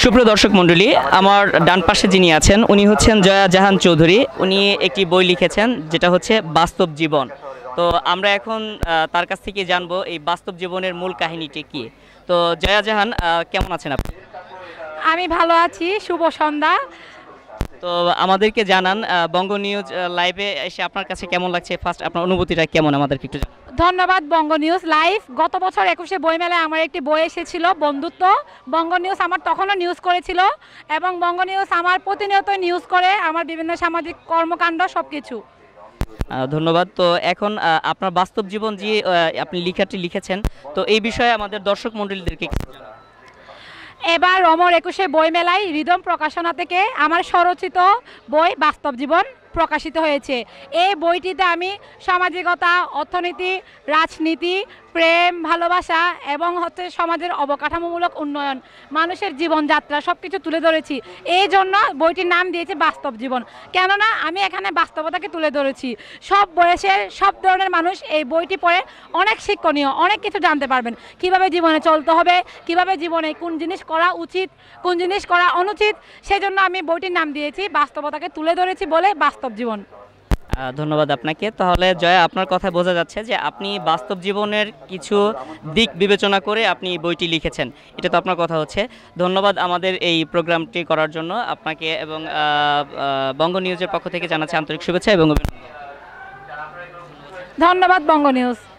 সুপ্রিয় দর্শক মণ্ডলী আমার ডান পাশে যিনি আছেন উনি হচ্ছেন জয়া জাহান চৌধুরী উনি একটি বই লিখেছেন যেটা হচ্ছে বাস্তব জীবন তো আমরা এখন তার কাছ থেকে জানবো এই বাস্তব জীবনের মূল কাহিনীটি কি তো জয়া জাহান কেমন আছেন আপনি আমি ভালো আছি শুভ সন্ধ্যা তো আমাদেরকে জানান বঙ্গ নিউজ লাইভে এসে আপনার কাছে কেমন লাগছে ফার্স্ট আপনার অনুভূতিটা কেমন আমাদেরকে একটু ধন্যবাদ বঙ্গ নিউজ লাইভ গত বছর একুশে বইমেলায় আমার একটি বই এসেছিল বন্ধুত্ব বঙ্গ নিউজ আমার তখনও নিউজ করেছিল এবং বঙ্গ নিউজ আমার প্রতিনিয়ত নিউজ করে আমার বিভিন্ন সামাজিক কর্মকাণ্ড সব কিছু ধন্যবাদ তো এখন আপনার বাস্তব জীবন যে আপনি লিখাটি লিখেছেন তো এই বিষয়ে আমাদের দর্শক মন্ডলীদেরকে এবার অমর একুশে বইমেলায় হৃদম প্রকাশনা থেকে আমার স্বরচিত বই বাস্তব জীবন প্রকাশিত হয়েছে এই বইটিতে আমি সামাজিকতা অর্থনীতি রাজনীতি প্রেম ভালোবাসা এবং হচ্ছে সমাজের অবকাঠামোমূলক উন্নয়ন মানুষের জীবনযাত্রা সব কিছু তুলে ধরেছি এই জন্য বইটির নাম দিয়েছে বাস্তব জীবন কেননা আমি এখানে বাস্তবতাকে তুলে ধরেছি সব বয়সের সব ধরনের মানুষ এই বইটি পড়ে অনেক শিক্ষণীয় অনেক কিছু জানতে পারবেন কিভাবে জীবনে চলতে হবে কিভাবে জীবনে কোন জিনিস করা উচিত কোন জিনিস করা অনুচিত সেজন্য আমি বইটির নাম দিয়েছি বাস্তবতাকে তুলে ধরেছি বলে বাস্তব বাস্তব জীবন ধন্যবাদ আপনাকে তাহলে জয়া আপনার কথা বোঝা যাচ্ছে যে আপনি বাস্তব জীবনের কিছু দিক বিবেচনা করে আপনি বইটি লিখেছেন এটা তো আপনার কথা হচ্ছে ধন্যবাদ আমাদের এই প্রোগ্রামটি করার জন্য আপনাকে এবং বঙ্গ নিউজের পক্ষ থেকে জানাচ্ছে আন্তরিক শুভেচ্ছা এবং ধন্যবাদ বঙ্গ নিউজ